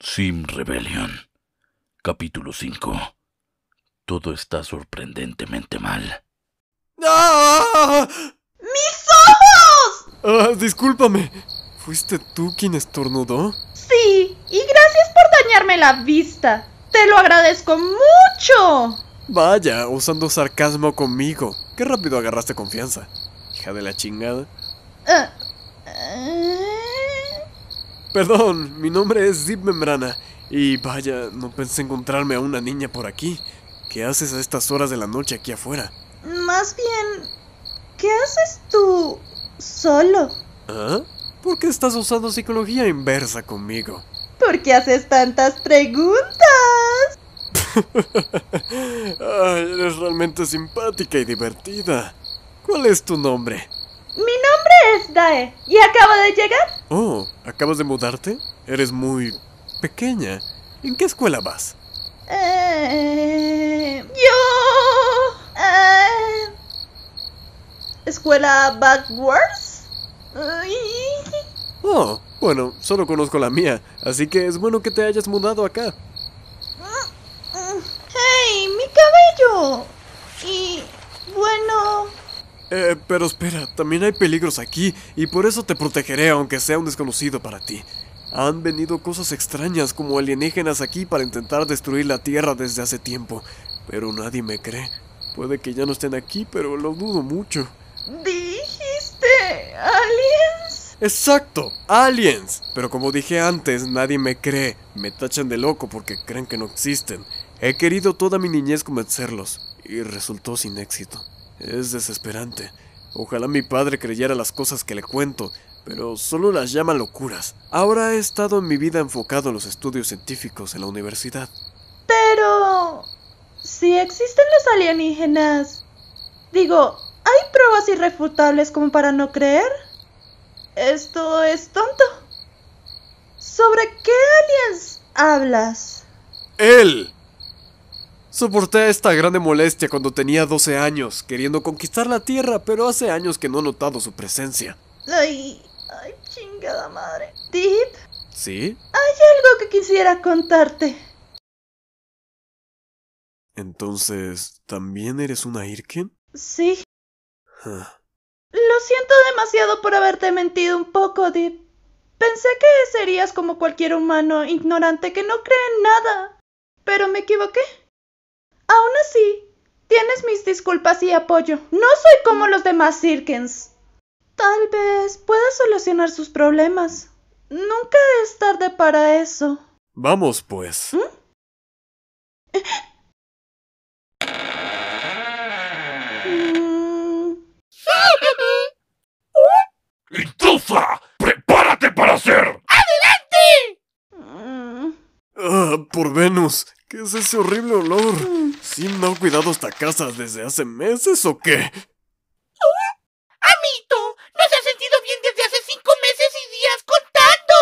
Sim Rebellion, capítulo 5. Todo está sorprendentemente mal. ¡Ah! ¡Mis ojos! Ah, discúlpame. ¿Fuiste tú quien estornudó? Sí, y gracias por dañarme la vista. Te lo agradezco mucho. Vaya, usando sarcasmo conmigo. Qué rápido agarraste confianza. Hija de la chingada. Ah, Perdón, mi nombre es Zip Membrana. Y vaya, no pensé encontrarme a una niña por aquí. ¿Qué haces a estas horas de la noche aquí afuera? Más bien, ¿qué haces tú solo? ¿Ah? ¿Por qué estás usando psicología inversa conmigo? ¿Por qué haces tantas preguntas? Ay, eres realmente simpática y divertida. ¿Cuál es tu nombre? Mi nombre pues, ¿Y acaba de llegar? Oh, ¿acabas de mudarte? Eres muy pequeña. ¿En qué escuela vas? Eh, yo... Eh, ¿Escuela Backwards? Oh, bueno, solo conozco la mía, así que es bueno que te hayas mudado acá. Mm, mm. ¡Hey, mi cabello! Eh, pero espera, también hay peligros aquí, y por eso te protegeré aunque sea un desconocido para ti. Han venido cosas extrañas como alienígenas aquí para intentar destruir la Tierra desde hace tiempo, pero nadie me cree. Puede que ya no estén aquí, pero lo dudo mucho. ¿Dijiste aliens? Exacto, aliens. Pero como dije antes, nadie me cree. Me tachan de loco porque creen que no existen. He querido toda mi niñez convencerlos, y resultó sin éxito. Es desesperante. Ojalá mi padre creyera las cosas que le cuento, pero solo las llama locuras. Ahora he estado en mi vida enfocado en los estudios científicos en la universidad. Pero... si existen los alienígenas... Digo, ¿hay pruebas irrefutables como para no creer? Esto es tonto. ¿Sobre qué aliens hablas? Él. Soporté esta grande molestia cuando tenía 12 años, queriendo conquistar la Tierra, pero hace años que no he notado su presencia. Ay, ay, chingada madre. Deep. ¿Sí? Hay algo que quisiera contarte. Entonces, ¿también eres una Irken? Sí. Ah. Lo siento demasiado por haberte mentido un poco, Deep. Pensé que serías como cualquier humano ignorante que no cree en nada. Pero me equivoqué. Aún así, tienes mis disculpas y apoyo. No soy como los demás Sirkens. Tal vez pueda solucionar sus problemas. Nunca es tarde para eso. Vamos, pues. ¿Mm? Mm. ¡Intufa! ¡Prepárate para hacer...! ¡Adelante! ¡Ah, por Venus, ¿qué es ese horrible olor? Mm. ¿Sim no ha cuidado esta casa desde hace meses o qué? ¡Amito! ¡No se ha sentido bien desde hace cinco meses y días contando!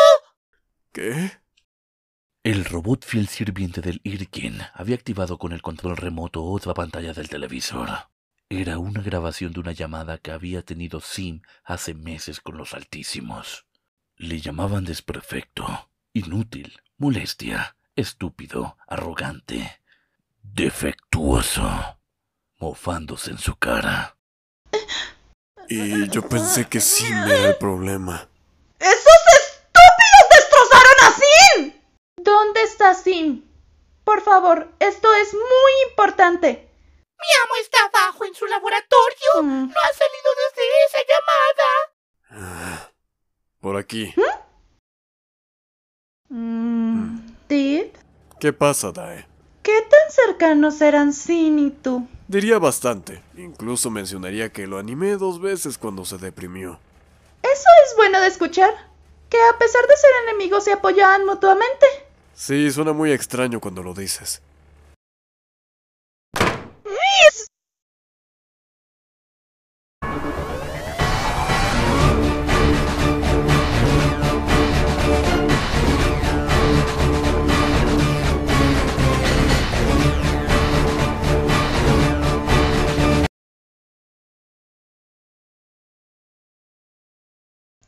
¿Qué? El robot fiel sirviente del Irkin había activado con el control remoto otra pantalla del televisor. Era una grabación de una llamada que había tenido Sim hace meses con los altísimos. Le llamaban desperfecto, inútil, molestia, estúpido, arrogante, defectuoso, mofándose en su cara. Y yo pensé que Sim era el problema. ¡Esos estúpidos destrozaron a Sim! ¿Dónde está Sim? Por favor, esto es muy importante. Mi amo está abajo en su laboratorio. Mm. No ha salido desde esa llamada. Ah, por aquí. ¿Mm? ¿Mm? ¿Qué pasa, Dae? ¿Qué tan cercanos eran Sin y tú? Diría bastante. Incluso mencionaría que lo animé dos veces cuando se deprimió. Eso es bueno de escuchar. Que a pesar de ser enemigos se apoyaban mutuamente. Sí, suena muy extraño cuando lo dices.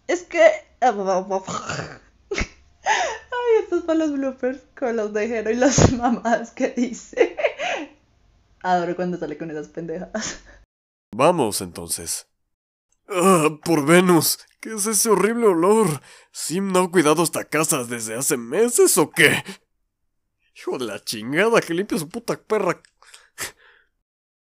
Es que. Ah, Ay, estos son los bloopers con los de Jero y las mamás qué dice. Adoro cuando sale con esas pendejas. Vamos entonces. Ah, por Venus, ¿qué es ese horrible olor? ¿Sim no ha cuidado esta casa desde hace meses o qué? Hijo de la chingada, que limpia su puta perra